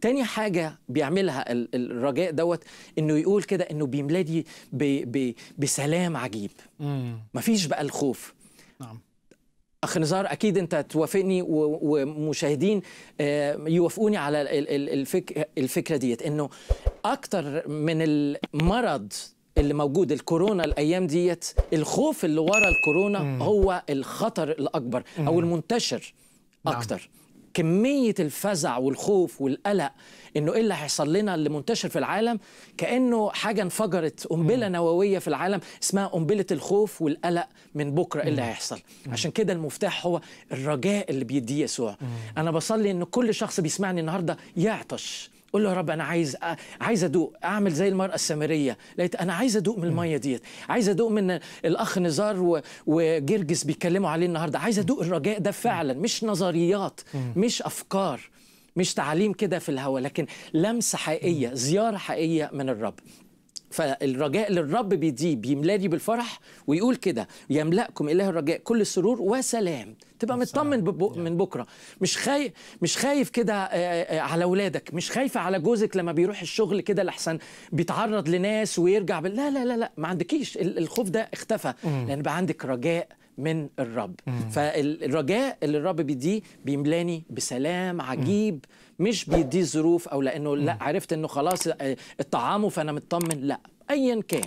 تاني حاجة بيعملها الرجاء دوت انه يقول كده انه بيملادي بسلام عجيب مم. مفيش بقى الخوف نعم اخ نزار اكيد انت توافقني ومشاهدين آه، يوافقوني على الفك الفكره ديت انه اكتر من المرض اللي موجود الكورونا الايام ديت الخوف اللي ورا الكورونا مم. هو الخطر الاكبر او المنتشر نعم. اكتر نعم. كمية الفزع والخوف والقلق انه ايه اللي هيحصل لنا اللي منتشر في العالم كانه حاجه انفجرت قنبله نوويه في العالم اسمها قنبله الخوف والقلق من بكره ايه اللي هيحصل عشان كده المفتاح هو الرجاء اللي بيديه يسوع انا بصلي ان كل شخص بيسمعني النهارده يعطش قول له يا رب انا عايز عايز ادوق اعمل زي المراه السامريه لقيت انا عايز ادوق من الميه ديت عايز ادوق من الاخ نزار وجرجس بيتكلموا عليه النهارده عايز ادوق الرجاء ده فعلا مش نظريات مش افكار مش تعليم كده في الهوا لكن لمسه حقيقيه زياره حقيقيه من الرب فالرجاء للرب بيديه بيملاني بالفرح ويقول كده يملأكم إله الرجاء كل سرور وسلام تبقى مطمن من بكره مش خايف مش خايف كده آه، آه، على اولادك مش خايفه على جوزك لما بيروح الشغل كده لاحسن بيتعرض لناس ويرجع بال... لا لا لا لا ما عندكيش الخوف ده اختفى لان بقى عندك رجاء من الرب مم. فالرجاء اللي الرب بيديه بيملاني بسلام عجيب مم. مش بيديه ظروف او لانه مم. لا عرفت انه خلاص آه، الطعام فانا مطمن لا ايا كان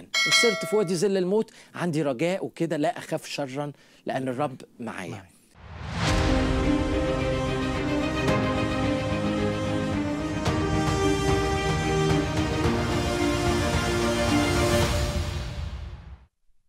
ان في وادي ظل الموت عندي رجاء وكده لا اخاف شرا لان الرب معايا